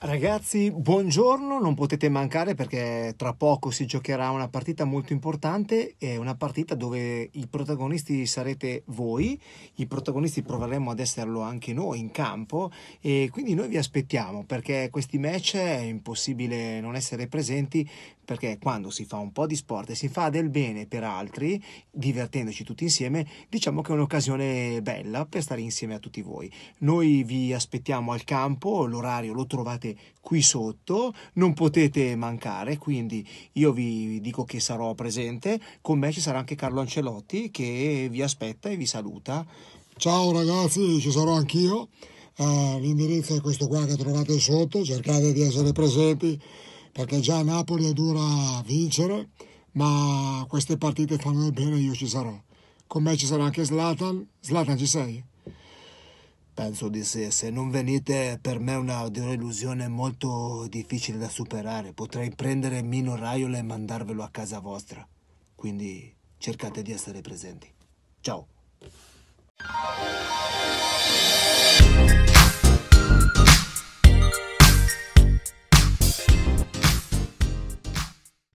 Ragazzi, buongiorno, non potete mancare perché tra poco si giocherà una partita molto importante è una partita dove i protagonisti sarete voi, i protagonisti proveremo ad esserlo anche noi in campo e quindi noi vi aspettiamo perché questi match è impossibile non essere presenti perché quando si fa un po' di sport e si fa del bene per altri, divertendoci tutti insieme, diciamo che è un'occasione bella per stare insieme a tutti voi. Noi vi aspettiamo al campo, l'orario lo trovate qui sotto, non potete mancare, quindi io vi dico che sarò presente, con me ci sarà anche Carlo Ancelotti che vi aspetta e vi saluta. Ciao ragazzi, ci sarò anch'io. Uh, l'indirizzo è questo qua che trovate sotto, cercate di essere presenti perché già a Napoli è dura vincere, ma queste partite fanno bene, io ci sarò. Con me ci sarà anche Slatan. Slatan ci sei? Penso di sì, se non venite per me è una, un'illusione molto difficile da superare. Potrei prendere Mino Raiola e mandarvelo a casa vostra. Quindi cercate di essere presenti. Ciao!